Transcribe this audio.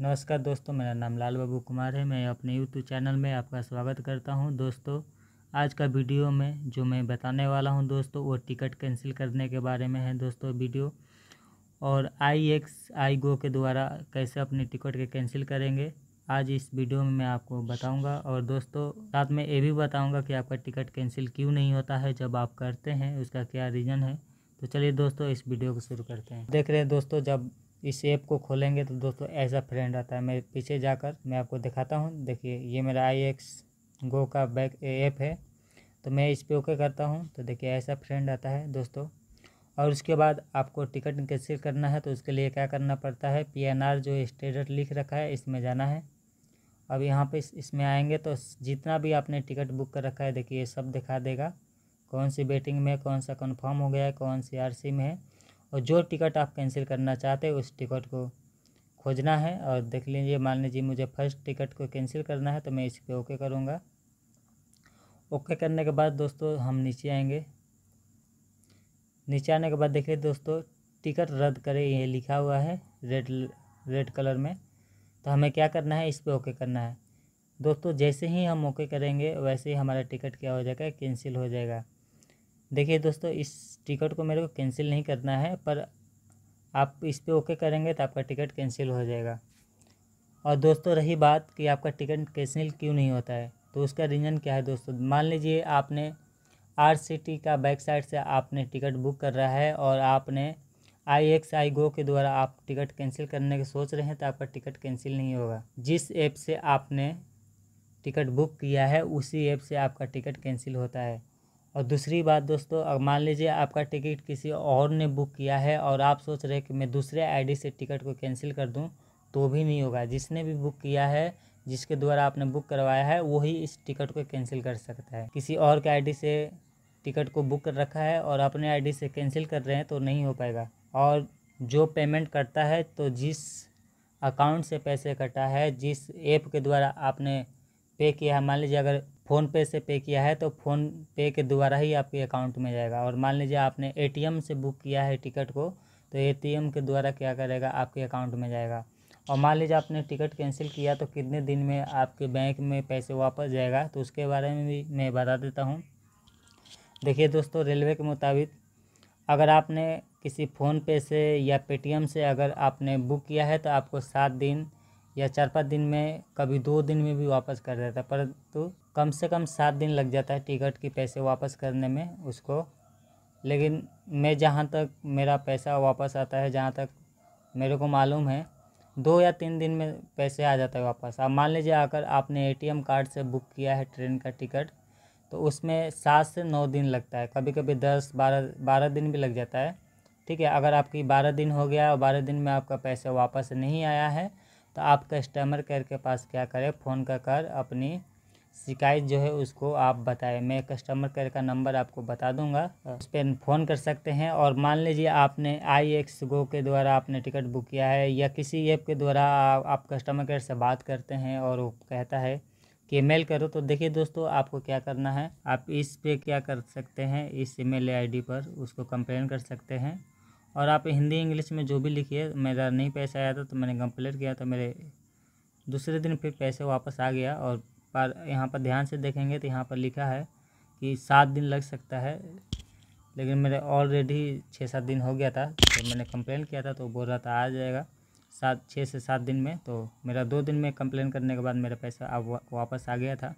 नमस्कार दोस्तों मेरा नाम लाल बाबू कुमार है मैं अपने यूट्यूब चैनल में आपका स्वागत करता हूं दोस्तों आज का वीडियो में जो मैं बताने वाला हूं दोस्तों वो टिकट कैंसिल करने के बारे में है दोस्तों वीडियो और आई एक्स आई गो के द्वारा कैसे अपने टिकट के कैंसिल करेंगे आज इस वीडियो में मैं आपको बताऊँगा और दोस्तों साथ में ये भी बताऊँगा कि आपका टिकट कैंसिल क्यों नहीं होता है जब आप करते हैं उसका क्या रीज़न है तो चलिए दोस्तों इस वीडियो को शुरू करते हैं देख रहे हैं दोस्तों जब इस ऐप को खोलेंगे तो दोस्तों ऐसा फ्रेंड आता है मैं पीछे जाकर मैं आपको दिखाता हूँ देखिए ये मेरा आई एक्स गो का बैक ऐप है तो मैं इस पर ओके करता हूँ तो देखिए ऐसा फ्रेंड आता है दोस्तों और उसके बाद आपको टिकट कैंसिल करना है तो उसके लिए क्या करना पड़ता है पीएनआर जो स्टेटस लिख रखा है इसमें जाना है अब यहाँ पे इसमें आएंगे तो जितना भी आपने टिकट बुक कर रखा है देखिए सब दिखा देगा कौन सी बेटिंग में कौन सा कन्फर्म हो गया है कौन सी आर में है और जो टिकट आप कैंसिल करना चाहते हैं उस टिकट को खोजना है और देख लीजिए मान लीजिए मुझे फर्स्ट टिकट को कैंसिल करना है तो मैं इस पर ओके करूँगा ओके करने के बाद दोस्तों हम नीचे आएंगे नीचे आने के बाद देखिए दोस्तों टिकट रद्द करें ये लिखा हुआ है रेड रेड कलर में तो हमें क्या करना है इस पर ओके करना है दोस्तों जैसे ही हम ओके करेंगे वैसे ही हमारा टिकट क्या हो जाएगा कैंसिल हो जाएगा देखिए दोस्तों इस टिकट को मेरे को कैंसिल नहीं करना है पर आप इस पर ओके करेंगे तो आपका टिकट कैंसिल हो जाएगा और दोस्तों रही बात कि आपका टिकट कैंसिल क्यों नहीं होता है तो उसका रीज़न क्या है दोस्तों मान लीजिए आपने आर टी का बैक साइड से आपने टिकट बुक कर रहा है और आपने आई एक्स आई गो के द्वारा आप टिकट कैंसिल करने के सोच रहे हैं तो आपका टिकट कैंसिल नहीं होगा जिस ऐप से आपने टिकट बुक किया है उसी ऐप से आपका टिकट कैंसिल होता है और दूसरी बात दोस्तों अब मान लीजिए आपका टिकट किसी और ने बुक किया है और आप सोच रहे कि मैं दूसरे आईडी से टिकट को कैंसिल कर दूं तो भी नहीं होगा जिसने भी बुक किया है जिसके द्वारा आपने बुक करवाया है वही इस टिकट को कैंसिल कर सकता है किसी और के आईडी से टिकट को बुक कर रखा है और अपने आई से कैंसिल कर रहे हैं तो नहीं हो पाएगा और जो पेमेंट करता है तो जिस अकाउंट से पैसे कटा है जिस ऐप के द्वारा आपने पे किया है मान लीजिए अगर फ़ोन पे से पे किया है तो फ़ोन पे के द्वारा ही आपके अकाउंट में जाएगा और मान लीजिए आपने एटीएम से बुक किया है टिकट को तो एटीएम के द्वारा क्या करेगा आपके अकाउंट में जाएगा और मान लीजिए आपने टिकट कैंसिल किया तो कितने दिन में आपके बैंक में पैसे वापस जाएगा तो उसके बारे में भी मैं बता देता हूँ देखिए दोस्तों रेलवे के मुताबिक अगर आपने किसी फ़ोन पे से या पेटीएम से अगर आपने बुक किया है तो आपको सात दिन या चार पाँच दिन में कभी दो दिन में भी वापस कर देता है परंतु तो कम से कम सात दिन लग जाता है टिकट के पैसे वापस करने में उसको लेकिन मैं जहाँ तक मेरा पैसा वापस आता है जहाँ तक मेरे को मालूम है दो या तीन दिन में पैसे आ जाता है वापस अब मान लीजिए आकर आपने ए कार्ड से बुक किया है ट्रेन का टिकट तो उसमें सात से नौ दिन लगता है कभी कभी दस बारह बारह दिन भी लग जाता है ठीक है अगर आपकी बारह दिन हो गया और बारह दिन में आपका पैसा वापस नहीं आया है तो आप कस्टमर केयर के पास क्या करें फ़ोन कर कर अपनी शिकायत जो है उसको आप बताएं मैं कस्टमर केयर का नंबर आपको बता दूंगा उस पर फ़ोन कर सकते हैं और मान लीजिए आपने आई एक्स गो के द्वारा आपने टिकट बुक किया है या किसी ऐप के द्वारा आप कस्टमर केयर से बात करते हैं और वो कहता है कि मेल करो तो देखिए दोस्तों आपको क्या करना है आप इस पे क्या कर सकते हैं इस ईमेल आईडी पर उसको कंप्लेन कर सकते हैं और आप हिंदी इंग्लिश में जो भी लिखिए मेरा नहीं पैसा आया था तो मैंने कंप्लेट किया था तो मेरे दूसरे दिन फिर पैसे वापस आ गया और पर यहाँ पर ध्यान से देखेंगे तो यहाँ पर लिखा है कि सात दिन लग सकता है लेकिन मेरे ऑलरेडी छः सात दिन हो गया था तो मैंने कंप्लेन किया था तो बोल रहा था आ जाएगा सात छः से सात दिन में तो मेरा दो दिन में कंप्लेन करने के बाद मेरा पैसा अब वापस आ गया था